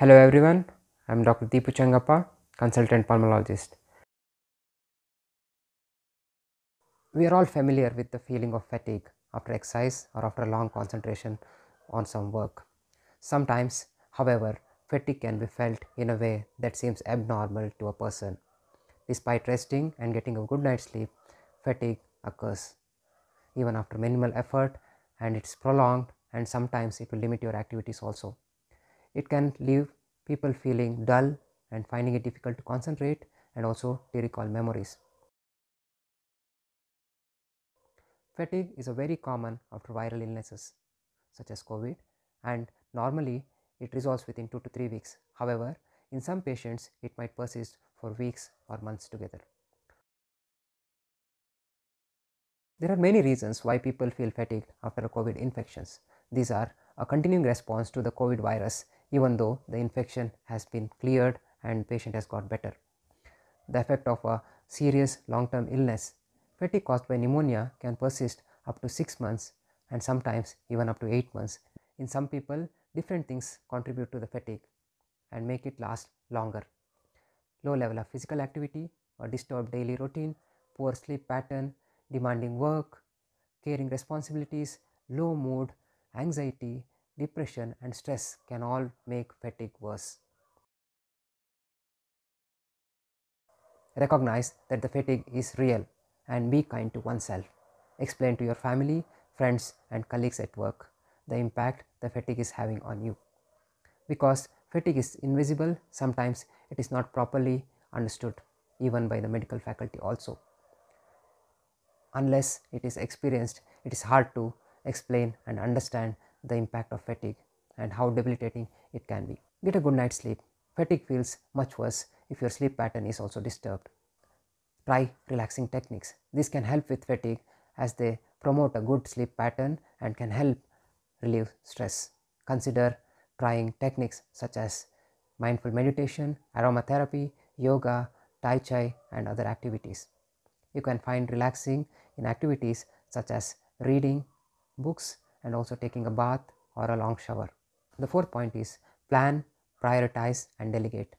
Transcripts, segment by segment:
Hello everyone, I am Dr. Deepu Changappa, consultant pulmonologist. We are all familiar with the feeling of fatigue after exercise or after a long concentration on some work. Sometimes, however, fatigue can be felt in a way that seems abnormal to a person. Despite resting and getting a good night's sleep, fatigue occurs. Even after minimal effort, and it's prolonged, and sometimes it will limit your activities also. It can leave people feeling dull and finding it difficult to concentrate and also to recall memories. Fatigue is a very common after viral illnesses such as COVID and normally it resolves within 2 to 3 weeks. However, in some patients it might persist for weeks or months together. There are many reasons why people feel fatigued after COVID infections. These are a continuing response to the COVID virus even though the infection has been cleared and patient has got better. The effect of a serious long-term illness, fatigue caused by pneumonia can persist up to 6 months and sometimes even up to 8 months. In some people, different things contribute to the fatigue and make it last longer. Low level of physical activity or disturbed daily routine, poor sleep pattern, demanding work, caring responsibilities, low mood, anxiety, depression, and stress can all make fatigue worse. Recognize that the fatigue is real and be kind to oneself. Explain to your family, friends, and colleagues at work the impact the fatigue is having on you. Because fatigue is invisible, sometimes it is not properly understood, even by the medical faculty, also. Unless it is experienced, it is hard to explain and understand the impact of fatigue and how debilitating it can be. Get a good night's sleep. Fatigue feels much worse if your sleep pattern is also disturbed. Try relaxing techniques. This can help with fatigue as they promote a good sleep pattern and can help relieve stress. Consider trying techniques such as mindful meditation, aromatherapy, yoga, tai chi, and other activities. You can find relaxing in activities such as reading books, and also taking a bath or a long shower. The fourth point is plan, prioritize, and delegate.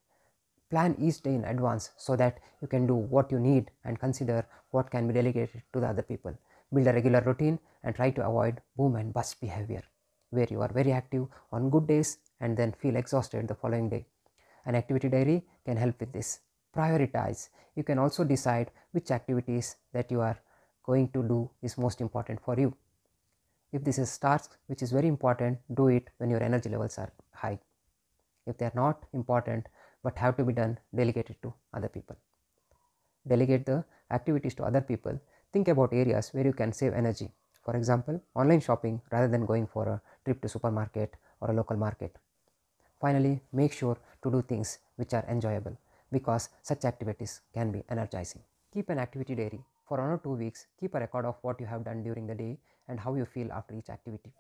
Plan each day in advance so that you can do what you need and consider what can be delegated to the other people. Build a regular routine and try to avoid boom and bust behavior, where you are very active on good days and then feel exhausted the following day. An activity diary can help with this. Prioritize. You can also decide which activities that you are going to do is most important for you. If this is task which is very important, do it when your energy levels are high. If they are not important but have to be done, delegate it to other people. Delegate the activities to other people. Think about areas where you can save energy. For example, online shopping rather than going for a trip to supermarket or a local market. Finally, make sure to do things which are enjoyable because such activities can be energizing. Keep an activity diary for or two weeks, keep a record of what you have done during the day and how you feel after each activity.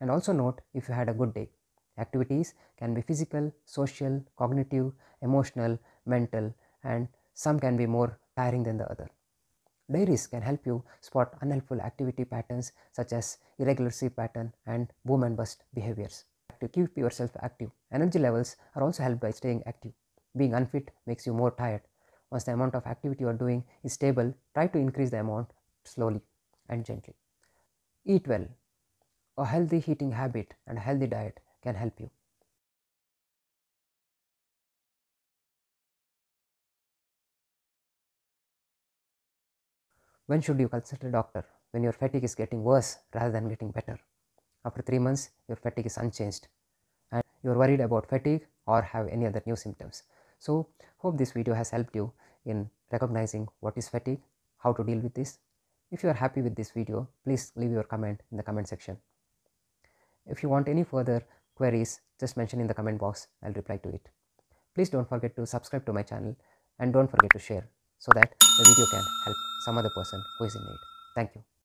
And also note if you had a good day. Activities can be physical, social, cognitive, emotional, mental, and some can be more tiring than the other. Diaries can help you spot unhelpful activity patterns such as irregular sleep pattern and boom and bust behaviors. To keep yourself active, energy levels are also helped by staying active. Being unfit makes you more tired once the amount of activity you are doing is stable, try to increase the amount slowly and gently. Eat well. A healthy eating habit and a healthy diet can help you. When should you consult a doctor? When your fatigue is getting worse rather than getting better. After 3 months, your fatigue is unchanged and you are worried about fatigue or have any other new symptoms so hope this video has helped you in recognizing what is fatigue how to deal with this if you are happy with this video please leave your comment in the comment section if you want any further queries just mention in the comment box i'll reply to it please don't forget to subscribe to my channel and don't forget to share so that the video can help some other person who is in need thank you